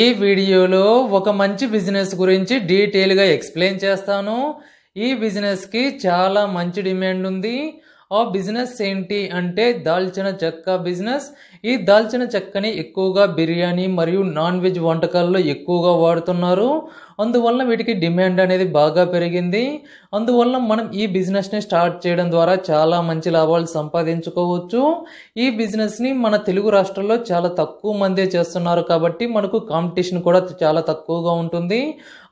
ఈ వీడియోలో ఒక మంచి బిజినెస్ గురించి డీటెయిల్గా ఎక్స్ప్లెయిన్ చేస్తాను ఈ బిజినెస్కి చాలా మంచి డిమాండ్ ఉంది ఆ బిజినెస్ ఏంటి అంటే దాల్చిన చెక్క బిజినెస్ ఈ దాల్చిన చెక్కని ఎక్కువగా బిర్యానీ మరియు నాన్ వెజ్ వంటకాల్లో ఎక్కువగా వాడుతున్నారు అందువల్ల వీటికి డిమాండ్ అనేది బాగా పెరిగింది అందువల్ల మనం ఈ బిజినెస్ని స్టార్ట్ చేయడం ద్వారా చాలా మంచి లాభాలు సంపాదించుకోవచ్చు ఈ బిజినెస్ని మన తెలుగు రాష్ట్రాల్లో చాలా తక్కువ మందే చేస్తున్నారు కాబట్టి మనకు కాంపిటీషన్ కూడా చాలా తక్కువగా ఉంటుంది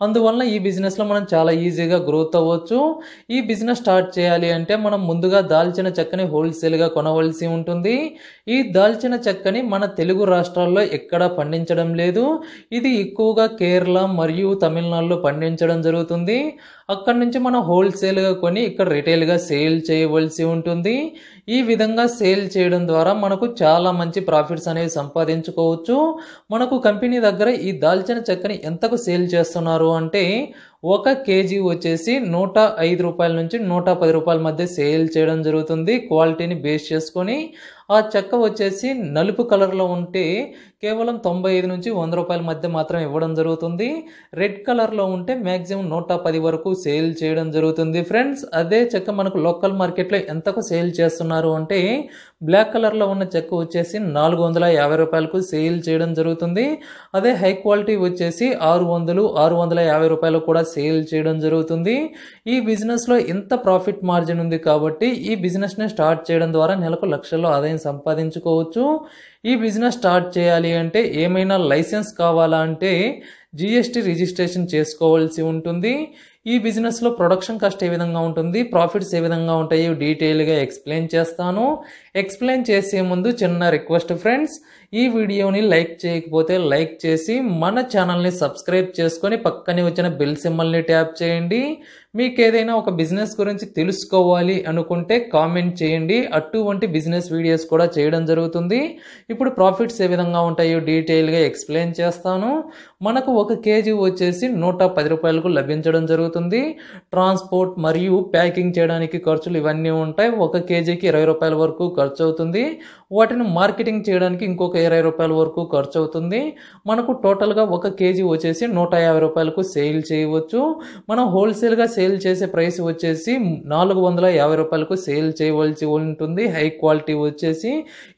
అందువల్ల ఈ బిజినెస్లో మనం చాలా ఈజీగా గ్రోత్ అవ్వచ్చు ఈ బిజినెస్ స్టార్ట్ చేయాలి అంటే మనం ముందుగా దాల్చిన చెక్కని హోల్సేల్గా కొనవలసి ఉంటుంది ఈ దాల్చిన చెక్కని మన తెలుగు రాష్ట్రాల్లో ఎక్కడా పండించడం లేదు ఇది ఎక్కువగా కేరళ మరియు తమిళ తమిళనాడులో పండించడం జరుగుతుంది అక్కడి నుంచి మనం హోల్సేల్గా కొని ఇక్కడ రిటైల్గా సేల్ చేయవలసి ఉంటుంది ఈ విధంగా సేల్ చేయడం ద్వారా మనకు చాలా మంచి ప్రాఫిట్స్ అనేవి సంపాదించుకోవచ్చు మనకు కంపెనీ దగ్గర ఈ దాల్చిన చెక్కని ఎంతకు సేల్ చేస్తున్నారు అంటే ఒక కేజీ వచ్చేసి నూట ఐదు రూపాయల నుంచి నూట పది రూపాయల మధ్య సేల్ చేయడం జరుగుతుంది క్వాలిటీని బేస్ చేసుకొని ఆ చెక్క వచ్చేసి నలుపు కలర్లో ఉంటే కేవలం తొంభై ఐదు నుంచి వంద రూపాయల మధ్య మాత్రం ఇవ్వడం జరుగుతుంది రెడ్ కలర్లో ఉంటే మ్యాక్సిమం నూట పది వరకు సేల్ చేయడం జరుగుతుంది ఫ్రెండ్స్ అదే చెక్క మనకు లోకల్ మార్కెట్లో ఎంతకు సేల్ చేస్తున్నారు చేస్తున్నారు అంటే బ్లాక్ కలర్లో ఉన్న చెక్క వచ్చేసి నాలుగు వందల యాభై రూపాయలకు సేల్ చేయడం జరుగుతుంది అదే హై క్వాలిటీ వచ్చేసి ఆరు వందలు ఆరు వందల యాభై రూపాయలు కూడా సేల్ చేయడం జరుగుతుంది ఈ బిజినెస్లో ఎంత ప్రాఫిట్ మార్జిన్ ఉంది కాబట్టి ఈ బిజినెస్ని స్టార్ట్ చేయడం ద్వారా నెలకు లక్షల్లో ఆదాయం సంపాదించుకోవచ్చు ఈ బిజినెస్ స్టార్ట్ చేయాలి అంటే ఏమైనా లైసెన్స్ కావాలా అంటే జిఎస్టి రిజిస్ట్రేషన్ చేసుకోవాల్సి ఉంటుంది ఈ బిజినెస్లో ప్రొడక్షన్ కాస్ట్ ఏ విధంగా ఉంటుంది ప్రాఫిట్స్ ఏ విధంగా ఉంటాయి డీటెయిల్గా ఎక్స్ప్లెయిన్ చేస్తాను ఎక్స్ప్లెయిన్ చేసే ముందు చిన్న రిక్వెస్ట్ ఫ్రెండ్స్ ఈ వీడియోని లైక్ చేయకపోతే లైక్ చేసి మన ఛానల్ని సబ్స్క్రైబ్ చేసుకొని పక్కనే వచ్చిన బెల్ సింబల్ని ట్యాప్ చేయండి మీకు ఏదైనా ఒక బిజినెస్ గురించి తెలుసుకోవాలి అనుకుంటే కామెంట్ చేయండి అటువంటి బిజినెస్ వీడియోస్ కూడా చేయడం జరుగుతుంది ఇప్పుడు ప్రాఫిట్స్ ఏ విధంగా ఉంటాయో డీటెయిల్గా ఎక్స్ప్లెయిన్ చేస్తాను మనకు ఒక కేజీ వచ్చేసి నూట పది రూపాయలకు లభించడం జరుగుతుంది ట్రాన్స్పోర్ట్ మరియు ప్యాకింగ్ చేయడానికి ఖర్చులు ఇవన్నీ ఉంటాయి ఒక కేజీకి ఇరవై రూపాయల వరకు ఖర్చు అవుతుంది వాటిని మార్కెటింగ్ చేయడానికి ఇంకొక ఇరవై రూపాయల వరకు ఖర్చు అవుతుంది మనకు టోటల్గా ఒక కేజీ వచ్చేసి నూట యాభై రూపాయలకు సేల్ చేయవచ్చు మనం హోల్సేల్గా సేల్ సేల్ చేసే ప్రైస్ వచ్చేసి నాలుగు వందల యాభై రూపాయలకు సేల్ చేయవలసి ఉంటుంది హై క్వాలిటీ వచ్చేసి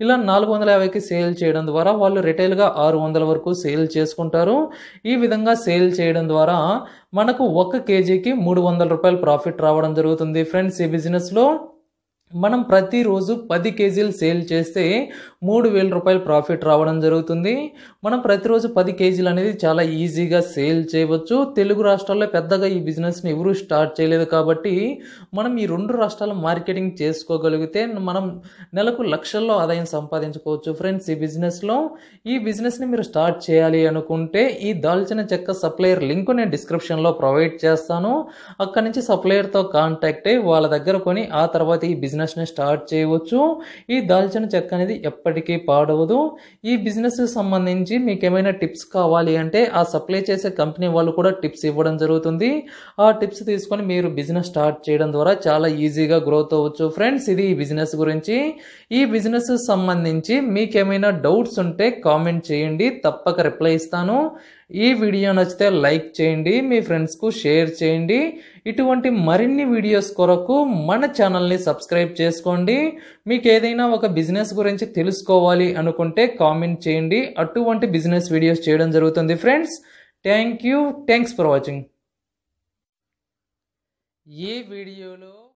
ఇలా నాలుగు వందల యాభైకి సేల్ చేయడం ద్వారా వాళ్ళు రిటైల్గా ఆరు వందల వరకు సేల్ చేసుకుంటారు ఈ విధంగా సేల్ చేయడం ద్వారా మనకు ఒక కేజీకి మూడు వందల రూపాయలు ప్రాఫిట్ రావడం జరుగుతుంది ఫ్రెండ్స్ ఈ బిజినెస్లో మనం ప్రతిరోజు పది కేజీలు సేల్ చేస్తే మూడు వేల రూపాయలు ప్రాఫిట్ రావడం జరుగుతుంది మనం ప్రతిరోజు పది కేజీలు అనేది చాలా ఈజీగా సేల్ చేయవచ్చు తెలుగు రాష్ట్రాల్లో పెద్దగా ఈ బిజినెస్ని ఎవరూ స్టార్ట్ చేయలేదు కాబట్టి మనం ఈ రెండు రాష్ట్రాల మార్కెటింగ్ చేసుకోగలిగితే మనం నెలకు లక్షల్లో ఆదాయం సంపాదించుకోవచ్చు ఫ్రెండ్స్ ఈ బిజినెస్లో ఈ బిజినెస్ని మీరు స్టార్ట్ చేయాలి అనుకుంటే ఈ దాల్చిన చెక్క సప్లయర్ లింక్ నేను డిస్క్రిప్షన్లో ప్రొవైడ్ చేస్తాను అక్కడి నుంచి సప్లయర్తో కాంటాక్ట్ అయ్యి వాళ్ళ దగ్గర కొని ఆ తర్వాత ఈ బిజినెస్ బిజినెస్ని స్టార్ట్ చేయవచ్చు ఈ దాల్చిన చెక్క అనేది ఎప్పటికీ పాడవదు ఈ బిజినెస్కి సంబంధించి మీకు ఏమైనా టిప్స్ కావాలి అంటే ఆ సప్లై చేసే కంపెనీ వాళ్ళు కూడా టిప్స్ ఇవ్వడం జరుగుతుంది ఆ టిప్స్ తీసుకొని మీరు బిజినెస్ స్టార్ట్ చేయడం ద్వారా చాలా ఈజీగా గ్రోత్ అవ్వచ్చు ఫ్రెండ్స్ ఇది ఈ బిజినెస్ గురించి ఈ బిజినెస్ సంబంధించి మీకేమైనా డౌట్స్ ఉంటే కామెంట్ చేయండి తప్పక రిప్లై ఇస్తాను ఈ వీడియో నచ్చితే లైక్ చేయండి మీ ఫ్రెండ్స్కు షేర్ చేయండి ఇటువంటి మరిన్ని వీడియోస్ కొరకు మన ఛానల్ని సబ్స్క్రైబ్ చేసుకోండి మీకు ఏదైనా ఒక బిజినెస్ గురించి తెలుసుకోవాలి అనుకుంటే కామెంట్ చేయండి అటువంటి బిజినెస్ వీడియోస్ చేయడం జరుగుతుంది friends thank you thanks for watching ఈ వీడియోలో